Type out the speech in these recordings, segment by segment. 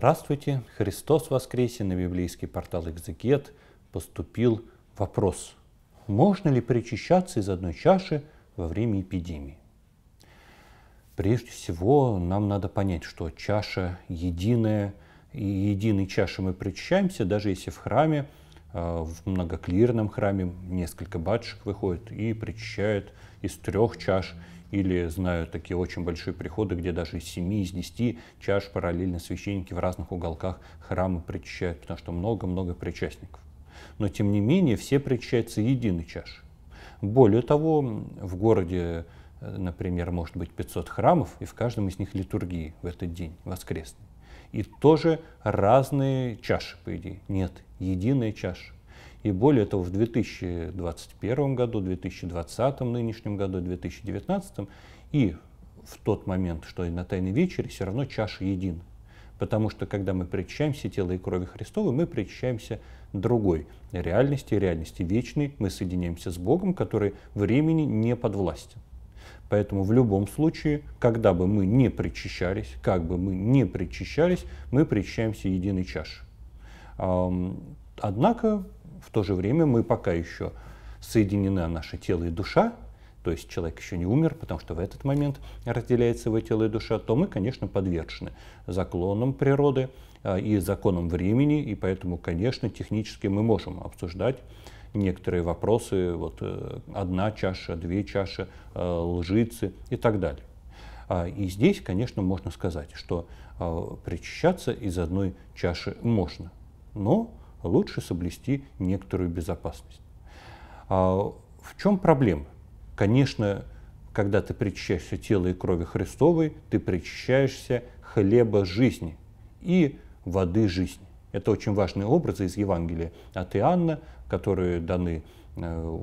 Здравствуйте! Христос воскресе! На библейский портал «Экзегет» поступил вопрос. Можно ли причащаться из одной чаши во время эпидемии? Прежде всего, нам надо понять, что чаша единая, и единой чашей мы причащаемся, даже если в храме Э, в многоклирном храме несколько батюшек выходит и причащают из трех чаш, или знаю такие очень большие приходы, где даже из семи, из десяти чаш параллельно священники в разных уголках храма причащают, потому что много-много причастников. Но тем не менее все причащаются единой чаш. Более того, в городе, э, например, может быть 500 храмов, и в каждом из них литургии в этот день воскресный. И тоже разные чаши, по идее. Нет, единая чаша. И более того, в 2021 году, 2020 нынешнем году, 2019 и в тот момент, что и на Тайной вечере, все равно чаша едина. Потому что, когда мы причащаемся тела и крови Христовой, мы причащаемся другой реальности, реальности вечной. Мы соединяемся с Богом, который времени не подвластен. Поэтому в любом случае, когда бы мы не причащались, как бы мы не причащались, мы причащаемся единой чаши. Однако, в то же время мы пока еще соединены а наше тело и душа, то есть человек еще не умер, потому что в этот момент разделяется его тело и душа, то мы, конечно, подвержены законам природы а, и законам времени, и поэтому, конечно, технически мы можем обсуждать некоторые вопросы, вот э, одна чаша, две чаши, э, лжицы и так далее. А, и здесь, конечно, можно сказать, что а, причащаться из одной чаши можно, но лучше соблюсти некоторую безопасность. А, в чем проблема? Конечно, когда ты причащаешься тела и крови Христовой, ты причащаешься хлеба жизни и воды жизни. Это очень важные образы из Евангелия от Иоанна, которые даны э,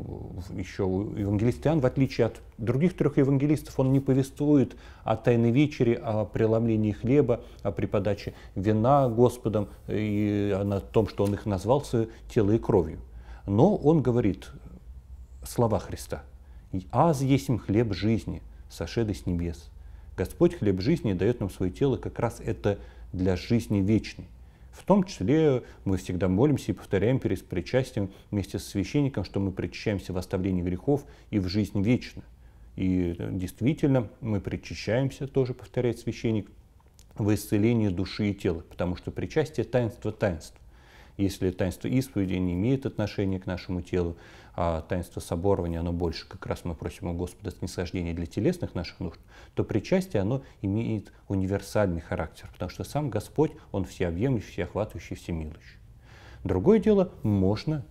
еще евангелист Иоанн, в отличие от других трех евангелистов, он не повествует о Тайной вечере, о преломлении хлеба, о преподаче вина Господом и о том, что он их назвал тело и кровью. Но он говорит слова Христа. «Аз есмь хлеб жизни, сошеды с небес». Господь хлеб жизни дает нам свое тело, как раз это для жизни вечной. В том числе мы всегда молимся и повторяем перед причастием вместе с священником, что мы причащаемся в оставлении грехов и в жизнь вечно. И э, действительно, мы причащаемся, тоже повторяет священник, в исцелении души и тела, потому что причастие – таинство таинств. Если таинство исповеди не имеет отношения к нашему телу, а таинство соборования, оно больше как раз мы просим у Господа снисхождения для телесных наших нужд, то причастие оно имеет универсальный характер, потому что сам Господь, Он всеобъемлющий, всеохватывающий, всемилующий. Другое дело, можно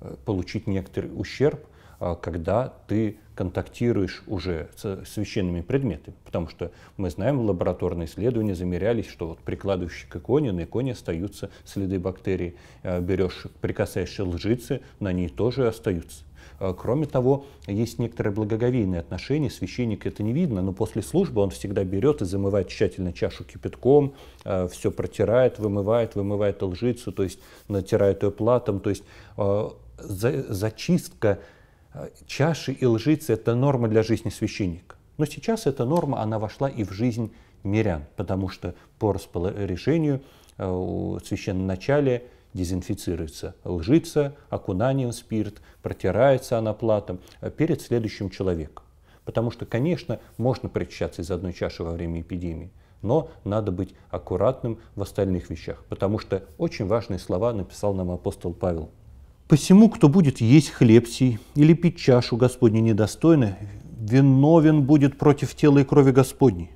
э, получить некоторый ущерб, а, когда ты контактируешь уже с священными предметами, потому что мы знаем, лабораторные исследования замерялись, что вот прикладываешь к иконе, на иконе остаются следы бактерий, э, берешь, прикасаешься лжицы, на ней тоже остаются. Э, кроме того, есть некоторое благоговейное отношение, священника это не видно, но после службы он всегда берет и замывает тщательно чашу кипятком, э, все протирает, вымывает, вымывает лжицу, то есть натирает ее платом, то есть зачистка чаши и лжицы – это норма для жизни священника. Но сейчас эта норма, она вошла и в жизнь мирян, потому что по распоряжению в э, священном начале дезинфицируется лжица, окунанием в спирт, протирается она платом э, перед следующим человеком. Потому что, конечно, можно причащаться из одной чаши во время эпидемии, но надо быть аккуратным в остальных вещах, потому что очень важные слова написал нам апостол Павел – Посему, кто будет есть хлеб сей или пить чашу Господню недостойно, виновен будет против тела и крови Господней.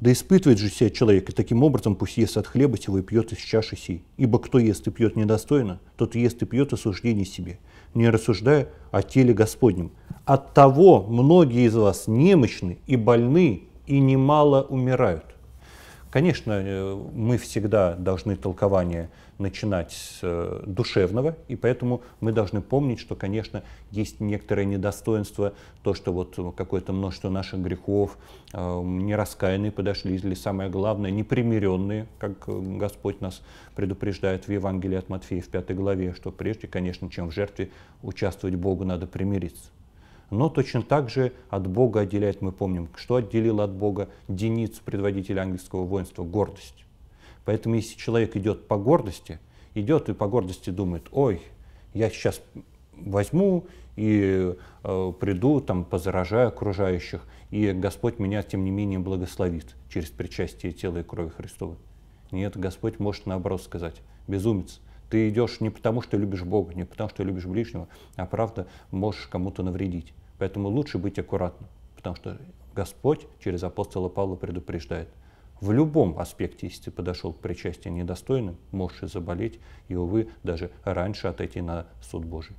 Да испытывает же себя человек, и таким образом пусть ест от хлеба сего и пьет из чаши сей. Ибо кто ест и пьет недостойно, тот ест и пьет осуждение себе, не рассуждая о теле Господнем. От того многие из вас немощны и больны, и немало умирают. Конечно, э, мы всегда должны толкование начинать с э, душевного, и поэтому мы должны помнить, что, конечно, есть некоторое недостоинство, то, что вот э, какое-то множество наших грехов, нераскаянные подошли, или самое главное, непримиренные, как Господь нас предупреждает в Евангелии от Матфея в пятой главе, что прежде, конечно, чем в жертве участвовать Богу, надо примириться. Но точно так же от Бога отделяет, мы помним, что отделило от Бога Деницу, предводителя ангельского воинства, гордость. Поэтому если человек идет по гордости, идет и по гордости думает, ой, я сейчас возьму и э, приду, там, позаражаю окружающих, и Господь меня, тем не менее, благословит через причастие тела и крови Христовой. Нет, Господь может наоборот сказать, безумец, ты идешь не потому, что любишь Бога, не потому, что любишь ближнего, а правда можешь кому-то навредить. Поэтому лучше быть аккуратным, потому что Господь через апостола Павла предупреждает, в любом аспекте, если ты подошел к причастию недостойным, можешь и заболеть, и, увы, даже раньше отойти на суд Божий.